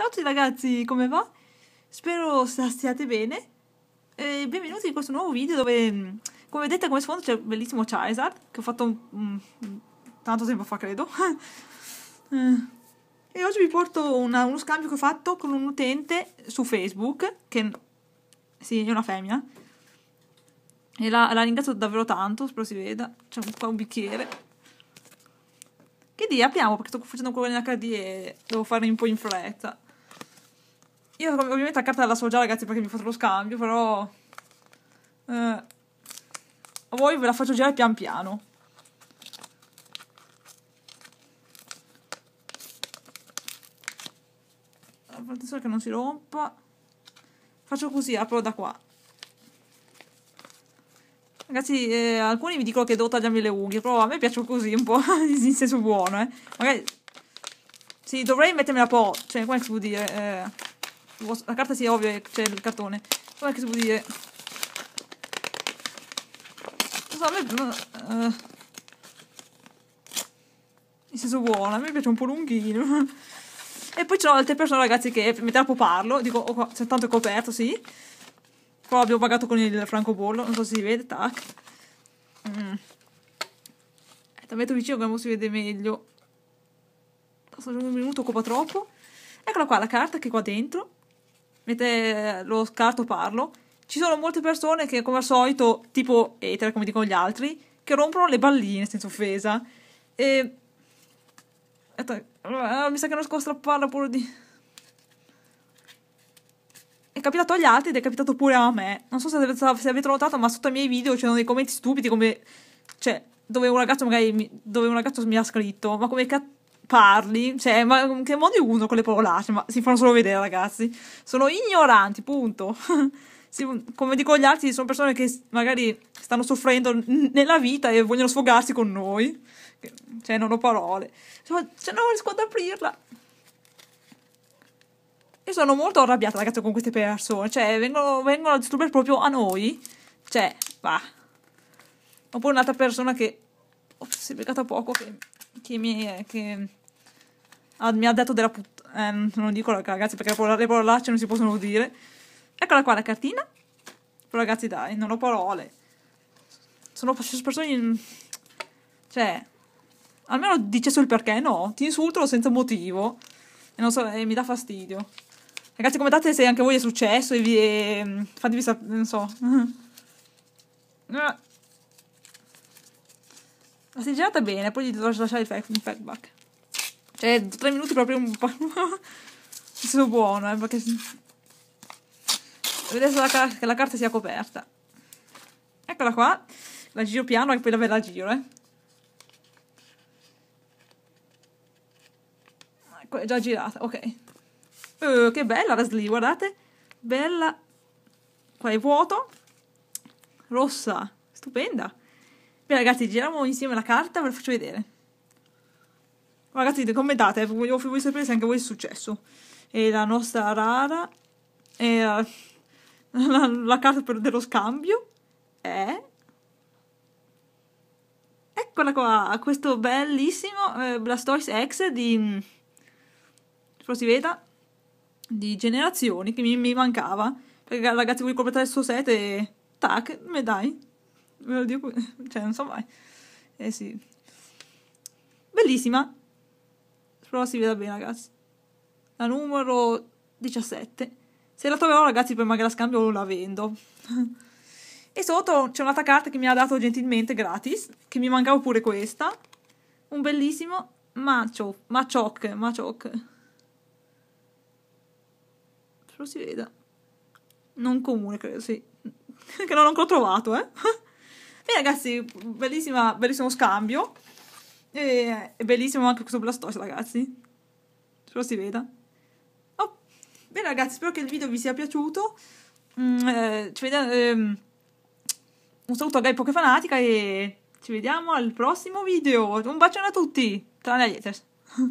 Ciao a tutti ragazzi, come va? Spero stiate bene e benvenuti in questo nuovo video dove, mm, come vedete come sfondo c'è il bellissimo Charizard che ho fatto mm, tanto tempo fa credo eh, e oggi vi porto una, uno scambio che ho fatto con un utente su Facebook che sì, è una femmina e la, la ringrazio davvero tanto, spero si veda c'è qua un bicchiere che dì, apriamo perché sto facendo quello in HD e devo fare un po' in fretta io ovviamente la carta la so già, ragazzi, perché mi ho fatto lo scambio, però... Eh, a voi ve la faccio girare pian piano. Attenzione che non si rompa. Faccio così, apro da qua. Ragazzi, eh, alcuni mi dicono che devo tagliarmi le unghie, però a me piace così, un po' in senso buono, eh. Magari... Sì, dovrei mettermela un po', cioè, come si può dire... Eh la carta sì, è ovvio, c'è il cartone. Com'è che si può dire? Non so, a me... Uh, in senso buono, a me piace un po' lunghino. e poi ci sono altre persone, ragazzi, che metterà po' parlo. Dico, oh, c'è tanto coperto, sì. Qua abbiamo pagato con il francobollo, non so se si vede, tac. Mm. La eh, metto vicino come si vede meglio. Sto un minuto, copa troppo. Eccola qua la carta che è qua dentro mette eh, lo scarto parlo, ci sono molte persone che, come al solito, tipo etere, come dicono gli altri, che rompono le balline senza offesa. E. Ah, mi sa che non riesco a strapparla pure di. È capitato agli altri ed è capitato pure a me. Non so se avete, notato, ma sotto i miei video c'erano dei commenti stupidi come. cioè, dove un ragazzo magari. Mi, dove un ragazzo mi ha scritto, ma come cazzo parli, cioè, ma in che modo con le parolacce? Ma si fanno solo vedere, ragazzi. Sono ignoranti, punto. si, come dico gli altri, sono persone che magari stanno soffrendo n- nella vita e vogliono sfogarsi con noi. Cioè, non ho parole. Cioè, cioè non riesco ad aprirla. Io sono molto arrabbiata, ragazzi, con queste persone. Cioè, vengono, vengono a disturbare proprio a noi. Cioè, va. Oppure un'altra persona che Oh, si è beccata poco che, che mi... Che, Ah, mi ha detto della puttana. Eh, non dico ragazzi perché le parolacce non si possono dire. Eccola qua la cartina. Però ragazzi dai, non ho parole. Sono persone... In... Cioè... Almeno dicesse il perché, no? Ti insultano senza motivo. E non so, eh, mi dà fastidio. Ragazzi commentate se anche voi è successo e vi... Eh, fatevi sapere, non so. La sigillata bene, poi gli devo lasciare il feedback. Cioè, tre minuti proprio un po'... sono buono, eh, perché... Vedete la che la carta sia coperta. Eccola qua. La giro piano e poi la ve la giro, eh. Ecco, è già girata, ok. Uh, che bella la sleeve, guardate. Bella. Qua è vuoto. Rossa. Stupenda. Beh, ragazzi, giriamo insieme la carta, ve la faccio vedere. Ragazzi, commentate, voglio, voglio sapere se anche voi è successo. E la nostra rara è eh, la, la, carta per, dello scambio è... Eccola qua, questo bellissimo eh, Blastoise X di... spero si veda, di generazioni che mi, mi mancava. Perché ragazzi voglio completare il suo set e... tac, me dai. Ve lo dico, cioè non so mai. Eh sì. Bellissima, però si vede bene ragazzi. La numero 17. Se la troverò ragazzi prima che la scambio la vendo. e sotto c'è un'altra carta che mi ha dato gentilmente gratis, che mi mancava pure questa. Un bellissimo macho, machoc, machoc. Spero si veda. Non comune, credo, sì. che non l'ho ancora trovato, eh. e ragazzi, bellissimo scambio. E è bellissimo anche questo Blastoise, ragazzi. Spero si veda. Oh. Bene, ragazzi, spero che il video vi sia piaciuto. Mm, eh, ci vediamo... Ehm. un saluto a Gai Pokefanatica e ci vediamo al prossimo video. Un bacione a tutti, tranne agli haters.